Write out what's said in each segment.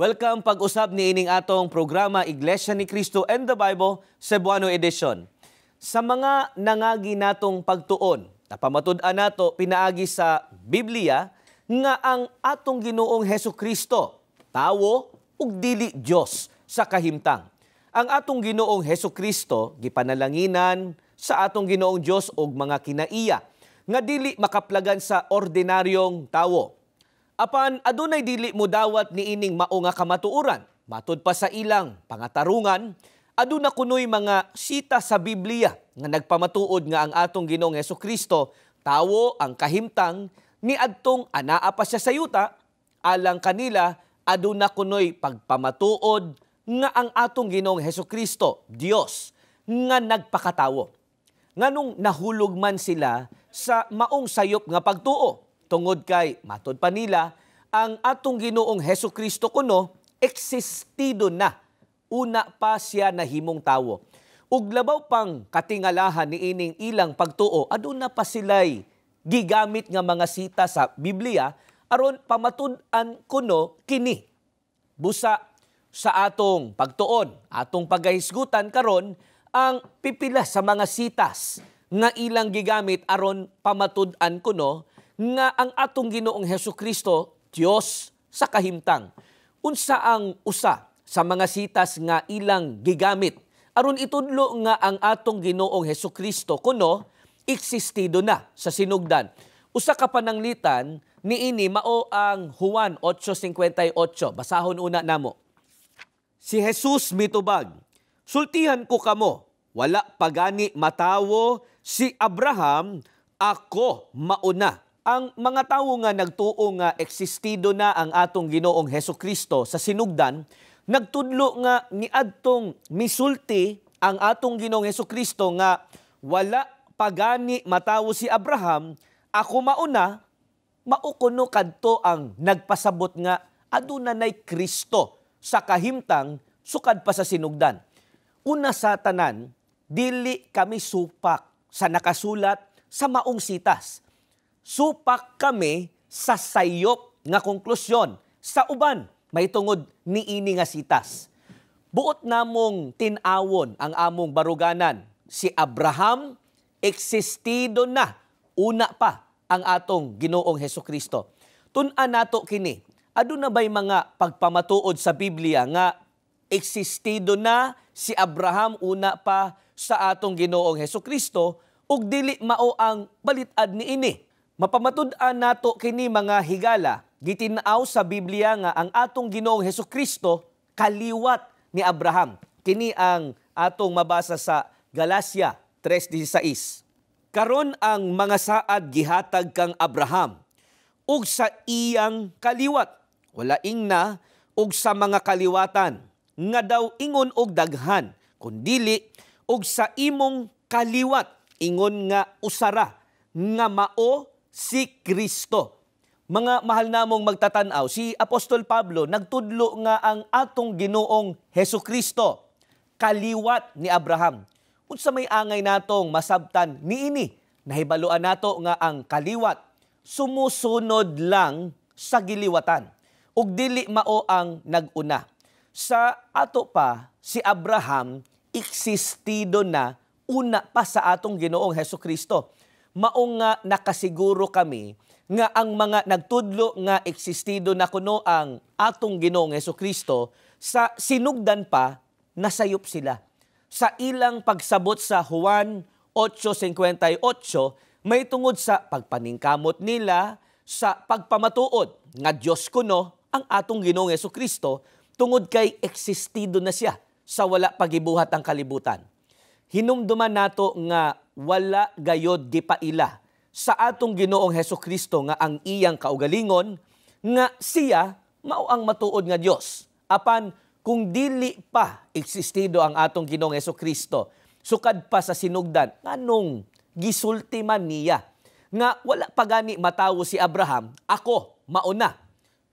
Welcome pag-usab ni ining atong programa Iglesia ni Cristo and the Bible Cebuano Edition. Sa mga nangagi natong pagtuon, napamatud-an nato pinaagi sa Biblia nga ang atong Ginoong Heso Kristo tawo ug dili Dios sa kahimtang. Ang atong Ginoong Heso Kristo gipanalanginan sa atong Ginoong Dios og mga kinaiya nga dili makaplagan sa ordinaryong tawo Apan adunay dili mo dawat ni ining nga kamatuoran. Matod pa sa ilang pangatarungan, aduna kunoy mga sita sa Biblia nga nagpamatuod nga ang atong Ginoong Heso Kristo tawo ang kahimtang ni adtong anaa pa siya sayuta alang kanila aduna kunoy pagpamatuod nga ang atong Ginoong Heso Kristo Dios nga nagpakatawo nganong nahulog man sila sa maong sayop nga pagtuo Tungod kay, matod pa nila, ang atong ginoong Heso Kristo kuno, existido na. Una pa siya nahimong tawo. Ug labaw pang katingalahan ni ining ilang pagtuo, aduna pa sila'y gigamit nga mga sita sa Biblia aron pamatud-an kuno kini. Busa sa atong pagtuon, atong pagahisgutan karon ang pipila sa mga sitas nga ilang gigamit aron pamatud-an kuno nga ang atong Ginoong Heso Kristo Dios sa kahimtang unsa ang usa sa mga sitas nga ilang gigamit aron itudlo nga ang atong Ginoong Heso Kristo kuno existido na sa sinugdan usa ka pananglitan niini mao ang Juan 8:58 basahon una namo Si Jesus mitubag sultihan ko kamo wala pagani matawo si Abraham ako mauna ang mga tao nga nagtuo nga existido na ang atong Ginoong Heso Kristo sa sinugdan, nagtudlo nga ni adtong misulti ang atong Ginoong Heso Kristo nga wala pagani matawo si Abraham, ako mauna, maukuno kadto ang nagpasabot nga aduna nay Kristo sa kahimtang sukad pa sa sinugdan. Una sa tanan, dili kami supak sa nakasulat sa maong sitas supak kami sa sayop nga konklusyon. Sa uban, may tungod ni ini nga sitas. Buot namong tinawon ang among baruganan. Si Abraham, existido na una pa ang atong ginoong Heso Kristo. Tun-a nato kini, aduna bay mga pagpamatuod sa Biblia nga existido na si Abraham una pa sa atong ginoong Heso Kristo ug dili mao ang balitad ni ini Mapamatud-an nato kini mga higala, gitinaw sa Biblia nga ang atong Ginoong Heso Kristo kaliwat ni Abraham. Kini ang atong mabasa sa Galacia 3:16. Karon ang mga saad gihatag kang Abraham ug sa iyang kaliwat wala ing na ug sa mga kaliwatan nga daw ingon og daghan kundili ug sa imong kaliwat ingon nga usara nga mao si Kristo. Mga mahal namong magtatanaw, si Apostol Pablo nagtudlo nga ang atong Ginoong Heso Kristo kaliwat ni Abraham. Unsa may angay natong masabtan ni ini, nahibaluan nato nga ang kaliwat sumusunod lang sa giliwatan ug dili mao ang naguna. Sa ato pa si Abraham eksistido na una pa sa atong Ginoong Heso Kristo mao nga nakasiguro kami nga ang mga nagtudlo nga eksistido na kuno ang atong Ginoong Heso Kristo sa sinugdan pa nasayop sila. Sa ilang pagsabot sa Juan 8:58 may tungod sa pagpaningkamot nila sa pagpamatuod nga Dios kuno ang atong Ginoong Heso Kristo tungod kay eksistido na siya sa wala pagibuhat ang kalibutan. Hinumduman nato nga wala gayod gipaila sa atong Ginoong Heso Kristo nga ang iyang kaugalingon nga siya mao ang matuod nga Dios. Apan kung dili pa existido ang atong Ginoong Heso Kristo sukad pa sa sinugdan nganong gisulti man niya nga wala pagani matawo si Abraham ako mauna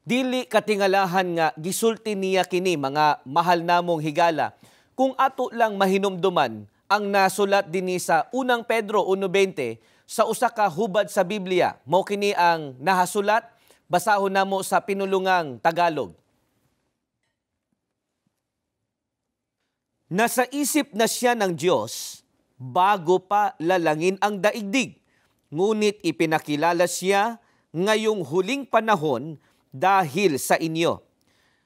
dili katingalahan nga gisulti niya kini mga mahal namong higala kung ato lang mahinomduman ang nasulat dinhi sa unang Pedro 1:20 sa usa ka hubad sa Biblia. Mao kini ang nahasulat basahon namo sa pinulungang Tagalog. Nasa isip na siya ng Diyos bago pa lalangin ang daigdig. Ngunit ipinakilala siya ngayong huling panahon dahil sa inyo.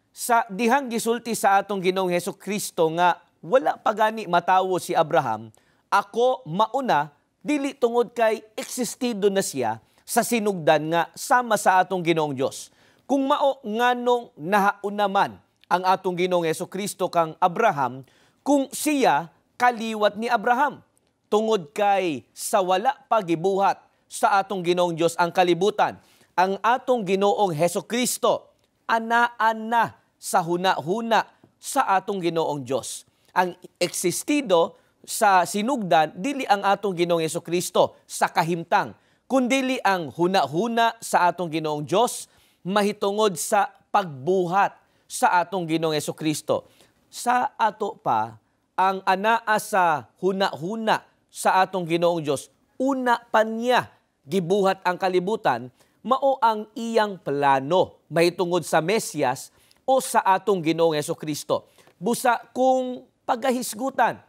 Sa dihang gisulti sa atong Ginoong Heso Kristo nga wala pagani matawo si Abraham, ako mauna dili tungod kay existido na siya sa sinugdan nga sama sa atong Ginoong Dios. Kung mao nganong nahauna man ang atong Ginoong Heso Kristo kang Abraham kung siya kaliwat ni Abraham tungod kay sa wala pagibuhat sa atong Ginoong Dios ang kalibutan ang atong Ginoong Heso Kristo anaan na sa huna-huna sa atong Ginoong Diyos ang existido sa sinugdan dili ang atong Ginoong Hesus Kristo sa kahimtang kundili ang hunahuna sa atong Ginoong Dios mahitungod sa pagbuhat sa atong Ginoong Hesus Kristo sa ato pa ang anaa sa hunahuna sa atong Ginoong Dios una pa niya gibuhat ang kalibutan mao ang iyang plano mahitungod sa Mesiyas o sa atong Ginoong Hesus Kristo busa kung pagahisgutan.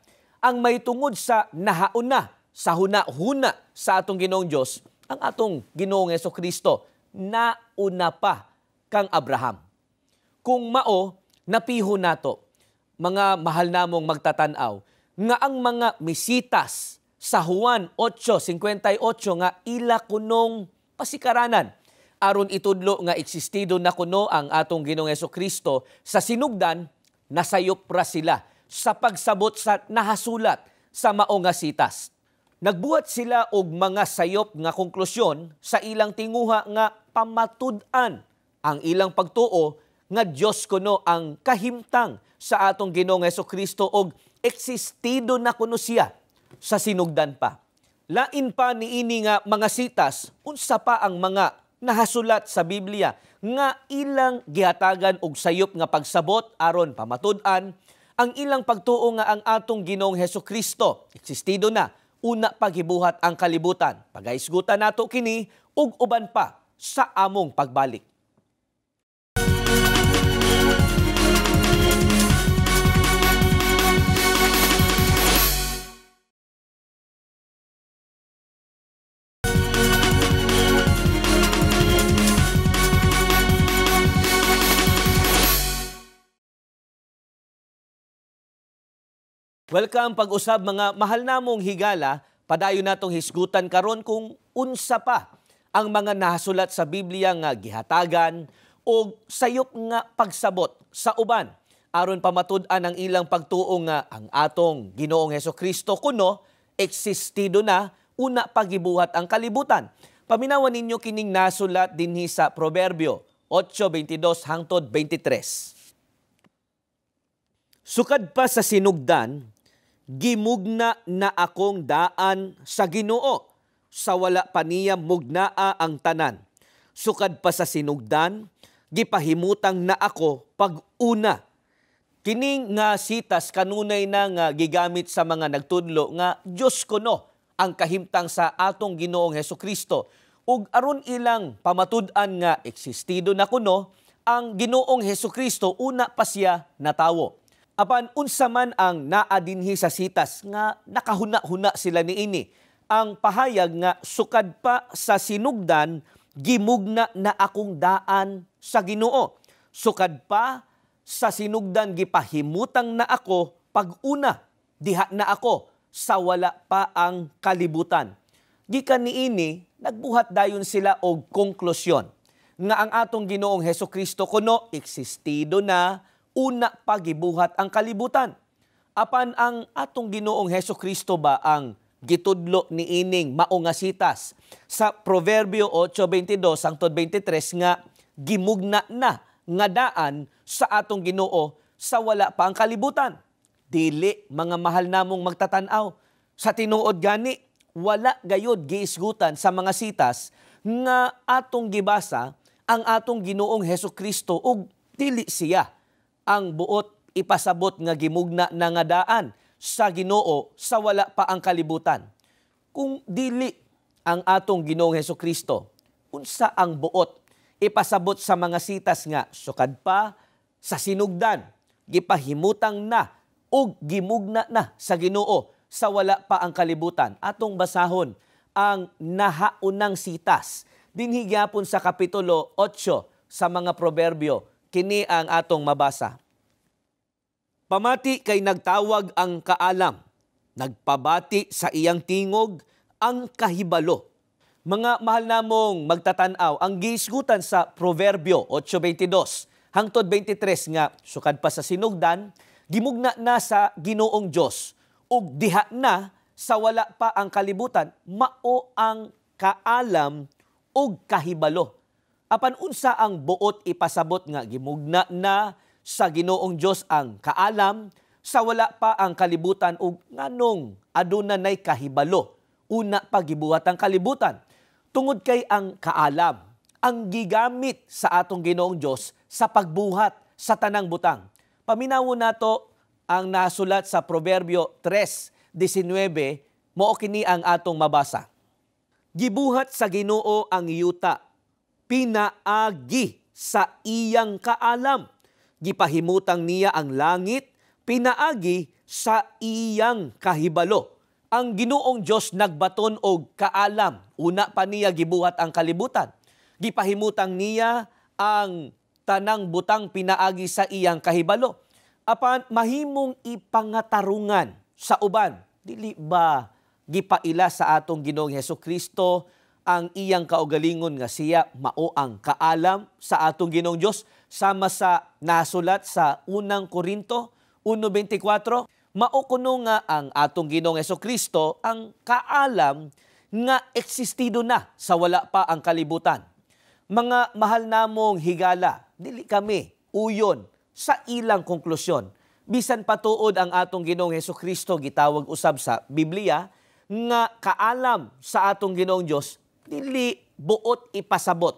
Ang may tungod sa nahauna, sa huna-huna sa atong ginoong Diyos, ang atong ginoong Yeso Kristo, nauna pa kang Abraham. Kung mao, napiho nato, mga mahal namong magtatanaw, nga ang mga misitas sa Juan 8.58 nga ila kunong pasikaranan. Aron itudlo nga eksistido na kuno ang atong Ginoong Heso Kristo sa sinugdan, nasayop ra sila sa pagsabot sa nahasulat sa maong Nagbuhat sila og mga sayop nga konklusyon sa ilang tinguha nga pamatud-an ang ilang pagtuo nga Dios kuno ang kahimtang sa atong Ginoong Heso Kristo og existido na kuno siya sa sinugdan pa. Lain pa niini nga mga sitas unsa pa ang mga nahasulat sa Biblia nga ilang gihatagan og sayop nga pagsabot aron pamatud-an ang ilang pagtuo nga ang atong Ginoong Heso Kristo. Existido na una paghibuhat ang kalibutan. Pagaisgutan nato kini ug uban pa sa among pagbalik. Welcome pag-usab mga mahal namong higala, padayon natong hisgutan karon kung unsa pa ang mga nahasulat sa Biblia nga gihatagan o sayop nga pagsabot sa uban aron pamatud-an ang ilang pagtuo nga ang atong Ginoong Heso Kristo kuno existido na una pagibuhat ang kalibutan. Paminawan ninyo kining nasulat dinhi sa Proverbio 8:22 hangtod 23. Sukad pa sa sinugdan, gimugna na akong daan sa Ginoo sa wala pa niya mugnaa ang tanan sukad pa sa sinugdan gipahimutang na ako pag una kining nga sitas kanunay na nga gigamit sa mga nagtudlo nga Dios ko no ang kahimtang sa atong Ginoong Heso Kristo ug aron ilang pamatud-an nga existido na kuno ang Ginoong Heso Kristo una pa siya natawo apan unsa man ang naa dinhi sa sitas nga nakahuna-huna sila niini ang pahayag nga sukad pa sa sinugdan gimugna na akong daan sa Ginoo sukad pa sa sinugdan gipahimutang na ako paguna diha na ako sa wala pa ang kalibutan gikan niini nagbuhat dayon sila og konklusyon nga ang atong Ginoong Heso Kristo kuno eksistido na una pagibuhat ang kalibutan. Apan ang atong Ginoong Heso Kristo ba ang gitudlo ni ining maungasitas sa Proverbio 8:22 hangtod 23 nga gimugna na nga daan sa atong Ginoo sa wala pa ang kalibutan. Dili mga mahal namong magtatanaw sa tinuod gani wala gayod giisgutan sa mga sitas nga atong gibasa ang atong Ginoong Heso Kristo ug dili siya ang buot ipasabot nga gimugna na nga daan sa Ginoo sa wala pa ang kalibutan. Kung dili ang atong Ginoong Heso Kristo, unsa ang buot ipasabot sa mga sitas nga sukad pa sa sinugdan, gipahimutang na ug gimugna na sa Ginoo sa wala pa ang kalibutan. Atong basahon ang nahaunang sitas dinhi gyapon sa kapitulo 8 sa mga proberbyo kini ang atong mabasa. Pamati kay nagtawag ang kaalam, nagpabati sa iyang tingog ang kahibalo. Mga mahal namong magtatanaw, ang gisgutan sa Proverbio 8.22 hangtod 23 nga sukad pa sa sinugdan, gimugna na sa Ginoong Dios ug diha na sa wala pa ang kalibutan mao ang kaalam ug kahibalo apan unsa ang buot ipasabot nga gimugna na sa Ginoong Dios ang kaalam sa wala pa ang kalibutan ug nganong aduna nay kahibalo una pa gibuhat ang kalibutan tungod kay ang kaalam ang gigamit sa atong Ginoong Dios sa pagbuhat sa tanang butang paminawon nato ang nasulat sa Proverbio 3:19 mao kini ang atong mabasa Gibuhat sa Ginoo ang yuta pinaagi sa iyang kaalam. Gipahimutang niya ang langit, pinaagi sa iyang kahibalo. Ang ginoong Diyos nagbaton og kaalam. Una pa niya gibuhat ang kalibutan. Gipahimutang niya ang tanang butang pinaagi sa iyang kahibalo. Apan mahimong ipangatarungan sa uban. Dili ba gipaila sa atong Ginoong Heso Kristo ang iyang kaugalingon nga siya mao ang kaalam sa atong Ginoong Dios sama sa nasulat sa unang Korinto 1:24 mao kuno nga ang atong Ginoong Heso Kristo ang kaalam nga eksistido na sa wala pa ang kalibutan mga mahal namong higala dili kami uyon sa ilang konklusyon bisan patuod ang atong Ginoong Heso Kristo gitawag usab sa Biblia nga kaalam sa atong Ginoong Dios dili buot ipasabot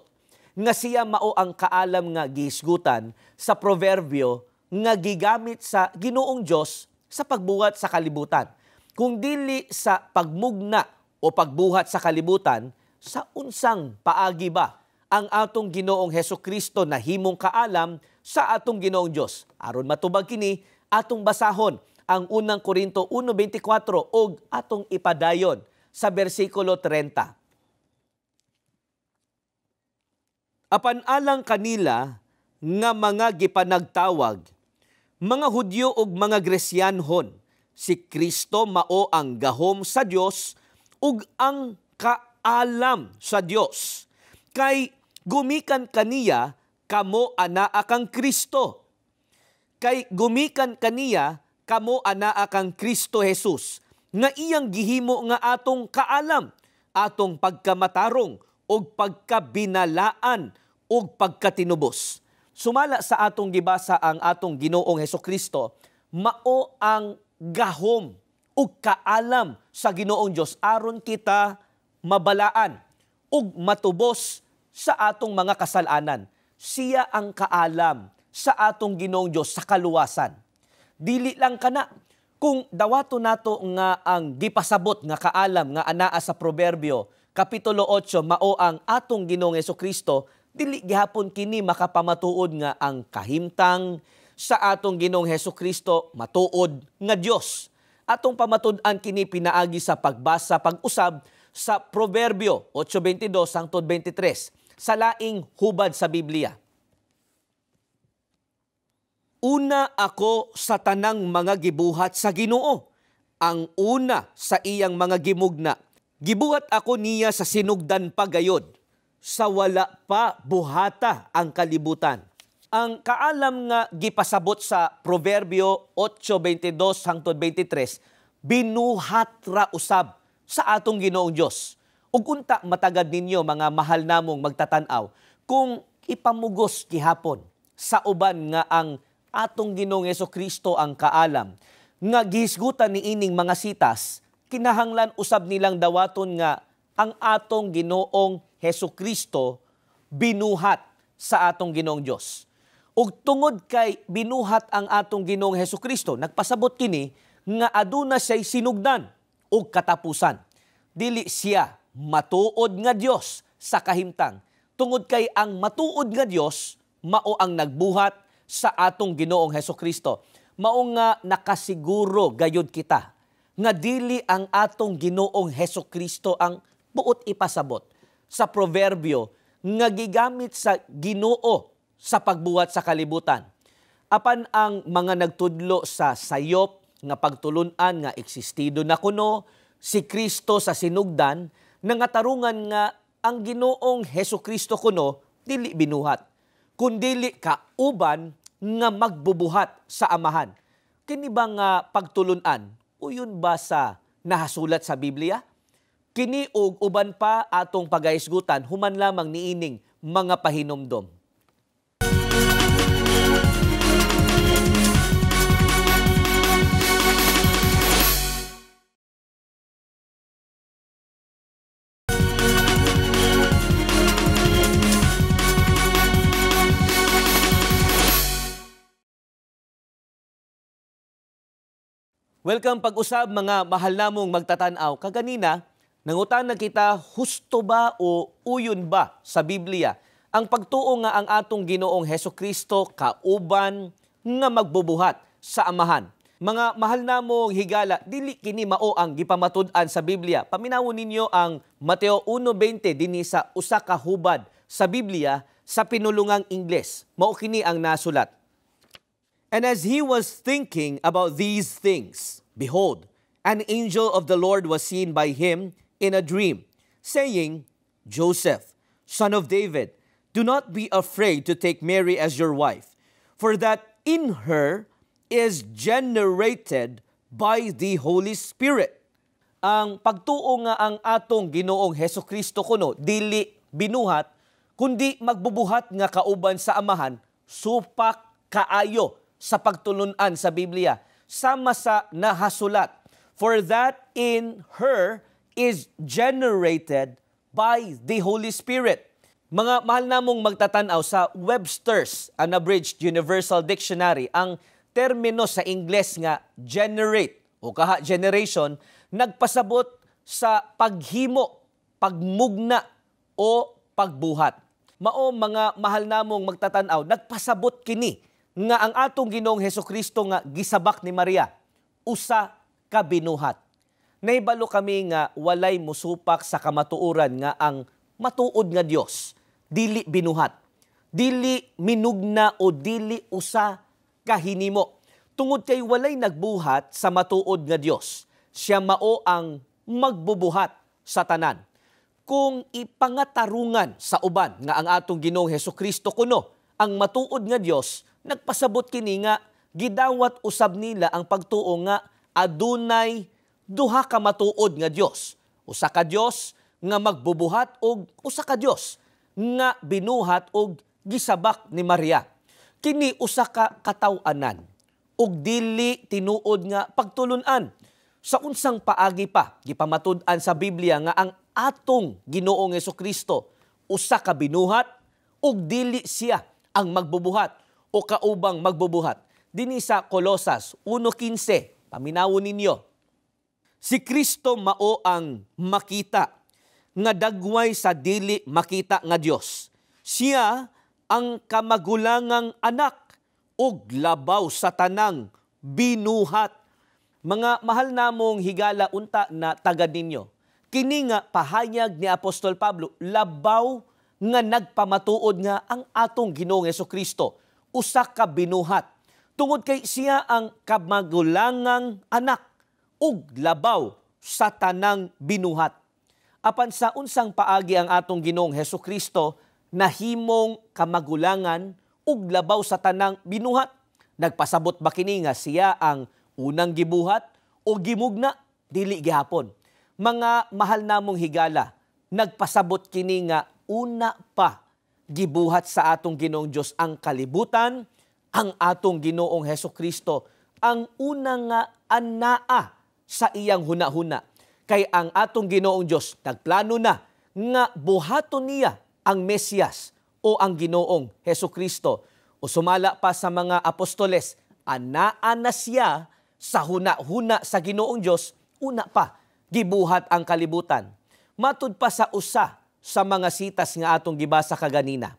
nga siya mao ang kaalam nga gisgutan sa proverbio nga gigamit sa Ginoong Diyos sa pagbuhat sa kalibutan. Kung dili sa pagmugna o pagbuhat sa kalibutan, sa unsang paagi ba ang atong Ginoong Heso Kristo na himong kaalam sa atong Ginoong Diyos? Aron matubag kini, atong basahon ang unang Korinto 1:24 og atong ipadayon sa bersikulo 30. apan alang kanila nga mga gipanagtawag mga Hudyo ug mga Gresyanhon si Kristo mao ang gahom sa Dios ug ang kaalam sa Dios kay gumikan kaniya kamo anaa kang Kristo kay gumikan kaniya kamo anaa kang Kristo Jesus nga iyang gihimo nga atong kaalam atong pagkamatarong og pagkabinalaan ug pagkatinubos. Sumala sa atong gibasa ang atong Ginoong Heso Kristo, mao ang gahom ug kaalam sa Ginoong Dios aron kita mabalaan ug matubos sa atong mga kasalanan. Siya ang kaalam sa atong Ginoong Dios sa kaluwasan. Dili lang kana kung dawato nato nga ang gipasabot nga kaalam nga anaa sa proverbio kapitulo 8 mao ang atong Ginoong Kristo dili gihapon kini makapamatuod nga ang kahimtang sa atong Ginoong Heso Kristo matuod nga Dios. Atong pamatud-an kini pinaagi sa pagbasa pag-usab sa Proverbio 8:22 hangtod 23 sa laing hubad sa Biblia. Una ako sa tanang mga gibuhat sa Ginoo, ang una sa iyang mga gimugna. Gibuhat ako niya sa sinugdan pagayod sa wala pa buhata ang kalibutan. Ang kaalam nga gipasabot sa Proverbio 8:22 hangtod 23, binuhat ra usab sa atong Ginoong Diyos. Ug unta matagad ninyo mga mahal namong magtatan-aw kung ipamugos kihapon sa uban nga ang atong Ginoong Heso Kristo ang kaalam nga gihisgutan ni ining mga sitas kinahanglan usab nilang dawaton nga ang atong Ginoong Heso Kristo binuhat sa atong Ginoong Diyos. Ug tungod kay binuhat ang atong Ginoong Heso Kristo, nagpasabot kini nga aduna siya'y sinugdan o katapusan. Dili siya matuod nga Diyos sa kahimtang. Tungod kay ang matuod nga Diyos, mao ang nagbuhat sa atong Ginoong Heso Kristo. Mao nga nakasiguro gayud kita nga dili ang atong Ginoong Heso Kristo ang buot ipasabot sa proverbyo nga gigamit sa Ginoo sa pagbuhat sa kalibutan. Apan ang mga nagtudlo sa sayop nga pagtulunan nga eksistido na kuno si Kristo sa sinugdan nangatarungan nga ang Ginoong Heso Kristo kuno dili binuhat kundili kauban nga magbubuhat sa amahan. Kini ba nga pagtulunan uyon ba sa nahasulat sa Biblia? Kini uban pa atong pagaisgutan human lamang niining mga pahinomdom. Welcome pag-usab mga mahal namong magtatanaw. Kaganina, Nangutan na kita, husto ba o uyon ba sa Biblia? Ang pagtuo nga ang atong ginoong Heso Kristo kauban nga magbubuhat sa amahan. Mga mahal namong higala, dili kini mao ang gipamatud-an sa Biblia. Paminawon ninyo ang Mateo 1:20 dinhi sa usa ka hubad sa Biblia sa pinulungang Ingles. Mao kini ang nasulat. And as he was thinking about these things, behold, an angel of the Lord was seen by him in a dream, saying, Joseph, son of David, do not be afraid to take Mary as your wife, for that in her is generated by the Holy Spirit. Ang pagtuo nga ang atong Ginoong Heso Kristo kuno dili binuhat kundi magbubuhat nga kauban sa amahan supak kaayo sa pagtulunan sa Biblia sama sa nahasulat for that in her is generated by the Holy Spirit. Mga mahal namong magtatanaw sa Webster's Unabridged Universal Dictionary, ang termino sa Ingles nga generate o kaha generation nagpasabot sa paghimo, pagmugna o pagbuhat. Mao mga mahal namong magtatanaw, nagpasabot kini nga ang atong Ginoong Heso Kristo nga gisabak ni Maria usa ka binuhat. Naibalo kami nga walay musupak sa kamatuuran nga ang matuod nga Dios dili binuhat dili minugna o dili usa kahinimo tungod kay walay nagbuhat sa matuod nga Dios siya mao ang magbubuhat sa tanan kung ipangatarungan sa uban nga ang atong Ginoong Heso Kristo kuno ang matuod nga Dios nagpasabot kini nga gidawat usab nila ang pagtuo nga adunay duha ka matuod nga Dios. Usa ka Dios nga magbubuhat og usa ka Dios nga binuhat og gisabak ni Maria. Kini usa ka kataw-anan ug dili tinuod nga pagtulunan sa unsang paagi pa gipamatud-an sa Biblia nga ang atong Ginoong Kristo usa ka binuhat ug dili siya ang magbubuhat o kaubang magbubuhat. dinhi sa Kolosas 1.15, paminawon ninyo, Si Kristo mao ang makita nga dagway sa dili makita nga Dios. Siya ang kamagulangang anak ug labaw sa tanang binuhat. Mga mahal namong higala unta na taga ninyo. Kini nga pahayag ni Apostol Pablo labaw nga nagpamatuod nga ang atong Ginoong Hesus Kristo usa ka binuhat tungod kay siya ang kamagulangang anak ug labaw sa tanang binuhat. Apan sa unsang paagi ang atong Ginoong Heso Kristo nahimong kamagulangan ug labaw sa tanang binuhat. Nagpasabot ba kini nga siya ang unang gibuhat o gimugna dili gihapon. Mga mahal namong higala, nagpasabot kini nga una pa gibuhat sa atong Ginoong Dios ang kalibutan, ang atong Ginoong Heso Kristo, ang unang nga anaa sa iyang hunahuna. Kay ang atong ginoong Diyos, nagplano na nga buhaton niya ang Mesiyas o ang ginoong Heso Kristo. O sumala pa sa mga apostoles, anaan na siya sa hunahuna sa ginoong Diyos, una pa, gibuhat ang kalibutan. Matud pa sa usa sa mga sitas nga atong gibasa kaganina.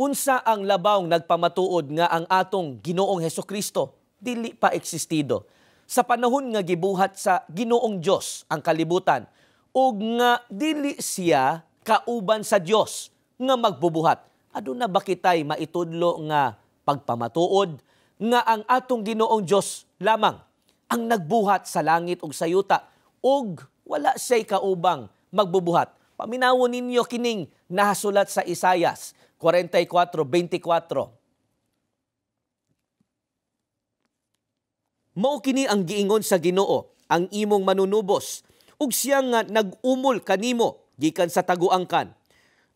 Unsa ang labaw nagpamatuod nga ang atong Ginoong Heso Kristo dili pa existido sa panahon nga gibuhat sa Ginoong Dios ang kalibutan ug nga dili siya kauban sa Dios nga magbubuhat. Aduna ba kitay maitudlo nga pagpamatuod nga ang atong Ginoong Dios lamang ang nagbuhat sa langit ug sa yuta ug wala siya'y kaubang magbubuhat. Paminawon ninyo kining nahasulat sa Isayas 44:24 mao kini ang giingon sa Ginoo ang imong manunubos ug siya nga nagumol kanimo gikan sa taguangkan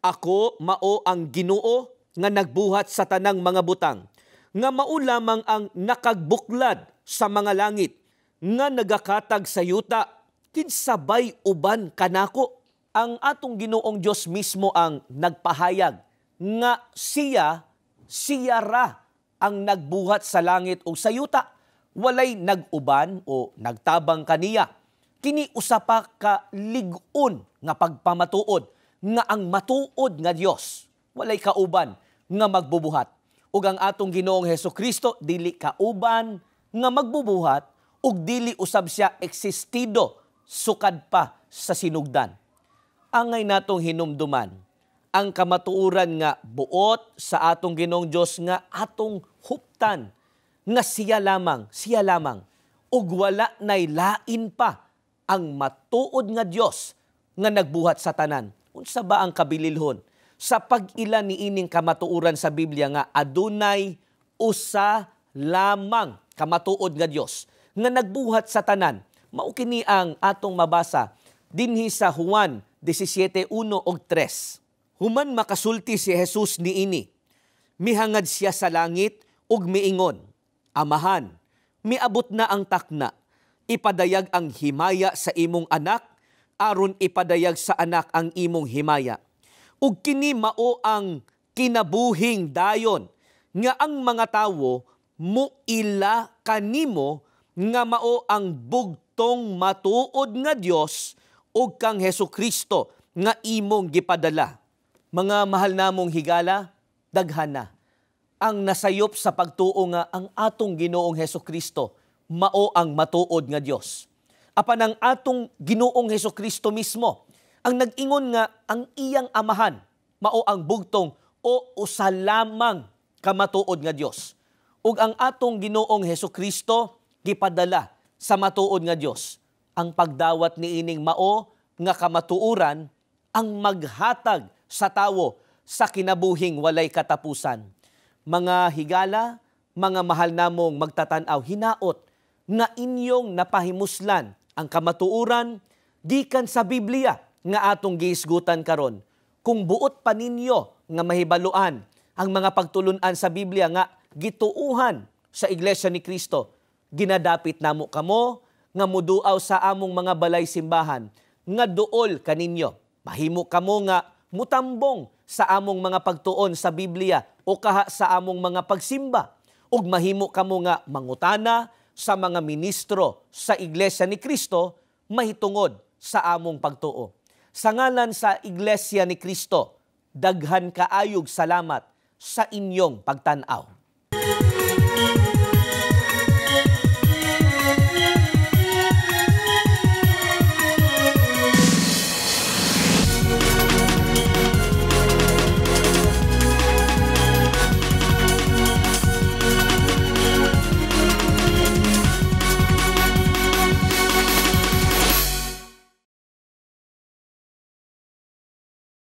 ako mao ang Ginoo nga nagbuhat sa tanang mga butang nga mao lamang ang nakagbuklad sa mga langit nga nagakatag sa yuta kinsabay uban kanako ang atong Ginoong Dios mismo ang nagpahayag nga siya siya ra ang nagbuhat sa langit o sa yuta walay naguban o nagtabang kaniya. Kiniusa pa ka ligon nga pagpamatuod nga ang matuod nga Dios walay kauban nga magbubuhat ug ang atong Ginoong Heso Kristo dili kauban nga magbubuhat ug dili usab siya existido sukad pa sa sinugdan. Angay natong hinumduman ang kamatuuran nga buot sa atong Ginoong Dios nga atong huptan nga siya lamang, siya lamang, ug wala nay lain pa ang matuod nga Dios nga nagbuhat sa tanan. Unsa ba ang kabililhon? Sa pag-ila niining kamatuuran sa Biblia nga adunay usa lamang kamatuod nga Dios nga nagbuhat sa tanan. Mao kini ang atong mabasa dinhi sa Juan 17:1 og 3. Human makasulti si Jesus niini, mihangad siya sa langit ug miingon, Amahan, miabot na ang takna, ipadayag ang himaya sa imong anak, aron ipadayag sa anak ang imong himaya. Ug kini mao ang kinabuhing dayon nga ang mga tawo muila kanimo nga mao ang bugtong matuod nga Dios ug kang Heso Kristo nga imong gipadala. Mga mahal namong higala, daghan na ang nasayop sa pagtuo nga ang atong Ginoong Heso Kristo mao ang matuod nga Dios. Apan ang atong Ginoong Heso Kristo mismo ang nag-ingon nga ang iyang amahan mao ang bugtong o usa lamang kamatuod nga Dios. Ug ang atong Ginoong Heso Kristo gipadala sa matuod nga Dios. Ang pagdawat niining mao nga kamatuuran ang maghatag sa tawo sa kinabuhing walay katapusan mga higala, mga mahal namong magtatanaw hinaot nga inyong napahimuslan ang kamatuuran gikan sa Biblia nga atong giisgutan karon. Kung buot pa ninyo nga mahibaluan ang mga pagtulunan sa Biblia nga gituuhan sa Iglesia ni Kristo, ginadapit namo kamo nga muduaw sa among mga balay simbahan nga duol kaninyo. Mahimo kamo nga mutambong sa among mga pagtuon sa Biblia o kaha sa among mga pagsimba ug mahimo kamo nga mangutana sa mga ministro sa iglesia ni Kristo mahitungod sa among pagtuo. Sa ngalan sa iglesia ni Kristo, daghan kaayog salamat sa inyong pagtan-aw.